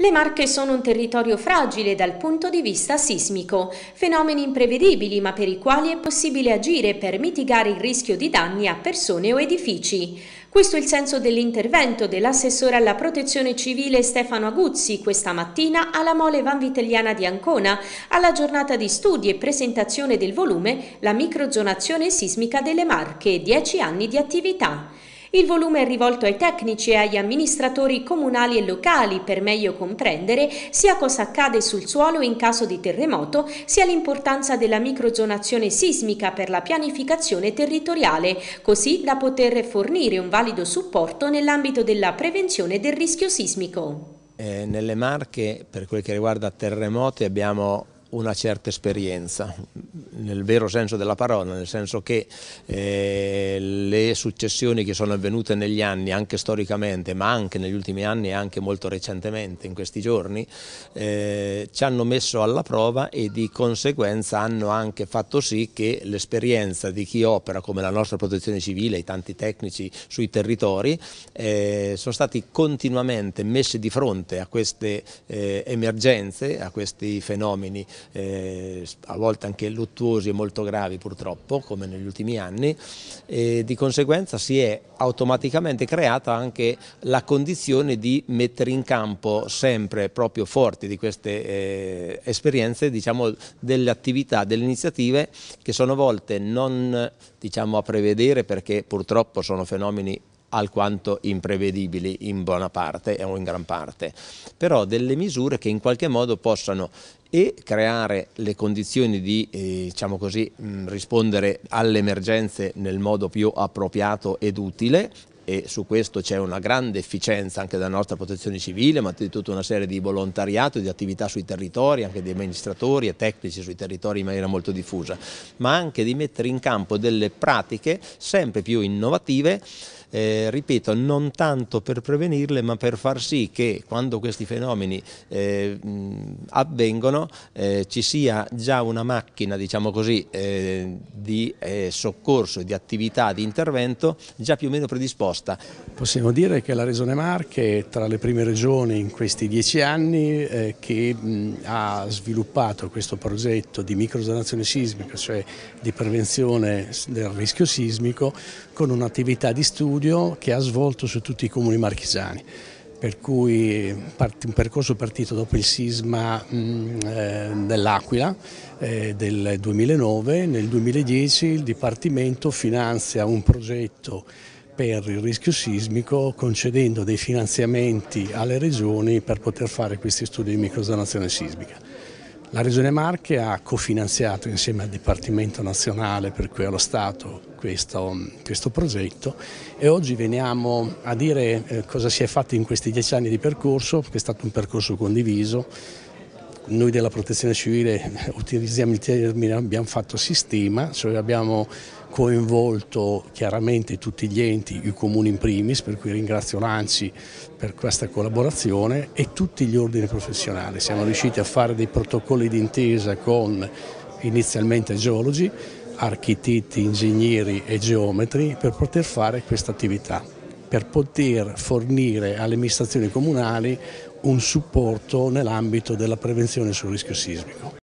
Le Marche sono un territorio fragile dal punto di vista sismico, fenomeni imprevedibili ma per i quali è possibile agire per mitigare il rischio di danni a persone o edifici. Questo è il senso dell'intervento dell'assessore alla protezione civile Stefano Aguzzi questa mattina alla Mole Vanvitelliana di Ancona, alla giornata di studi e presentazione del volume La microzonazione sismica delle Marche, 10 anni di attività. Il volume è rivolto ai tecnici e agli amministratori comunali e locali per meglio comprendere sia cosa accade sul suolo in caso di terremoto, sia l'importanza della microzonazione sismica per la pianificazione territoriale, così da poter fornire un valido supporto nell'ambito della prevenzione del rischio sismico. Eh, nelle Marche, per quel che riguarda terremoti, abbiamo una certa esperienza nel vero senso della parola, nel senso che eh, le successioni che sono avvenute negli anni, anche storicamente, ma anche negli ultimi anni e anche molto recentemente, in questi giorni, eh, ci hanno messo alla prova e di conseguenza hanno anche fatto sì che l'esperienza di chi opera come la nostra protezione civile, i tanti tecnici sui territori, eh, sono stati continuamente messi di fronte a queste eh, emergenze, a questi fenomeni, eh, a volte anche luttuosi, delittuosi e molto gravi purtroppo, come negli ultimi anni, e di conseguenza si è automaticamente creata anche la condizione di mettere in campo sempre proprio forti di queste eh, esperienze diciamo, delle attività, delle iniziative che sono volte non diciamo, a prevedere perché purtroppo sono fenomeni alquanto imprevedibili in buona parte o in gran parte, però delle misure che in qualche modo possano e creare le condizioni di eh, diciamo così, mh, mm, rispondere alle emergenze nel modo più appropriato ed utile e su questo c'è una grande efficienza anche della nostra protezione civile, ma di tutta una serie di volontariato, di attività sui territori, anche di amministratori e tecnici sui territori in maniera molto diffusa, ma anche di mettere in campo delle pratiche sempre più innovative eh, ripeto, non tanto per prevenirle ma per far sì che quando questi fenomeni eh, avvengono eh, ci sia già una macchina, diciamo così, eh, di eh, soccorso, di attività, di intervento già più o meno predisposta. Possiamo dire che la Regione Marche è tra le prime regioni in questi dieci anni eh, che mh, ha sviluppato questo progetto di microzonazione sismica, cioè di prevenzione del rischio sismico, con un'attività di studio studio che ha svolto su tutti i comuni marchigiani per cui un percorso partito dopo il sisma mm, eh, dell'Aquila eh, del 2009, nel 2010 il Dipartimento finanzia un progetto per il rischio sismico concedendo dei finanziamenti alle regioni per poter fare questi studi di microzonazione sismica. La Regione Marche ha cofinanziato insieme al Dipartimento Nazionale, per cui allo Stato, questo, questo, progetto e oggi veniamo a dire eh, cosa si è fatto in questi dieci anni di percorso, che è stato un percorso condiviso. Noi della Protezione Civile utilizziamo il termine abbiamo fatto sistema, cioè abbiamo coinvolto chiaramente tutti gli enti, i comuni in primis, per cui ringrazio l'ANCI per questa collaborazione e tutti gli ordini professionali. Siamo riusciti a fare dei protocolli d'intesa con inizialmente geologi, architetti, ingegneri e geometri per poter fare questa attività, per poter fornire alle amministrazioni comunali un supporto nell'ambito della prevenzione sul rischio sismico.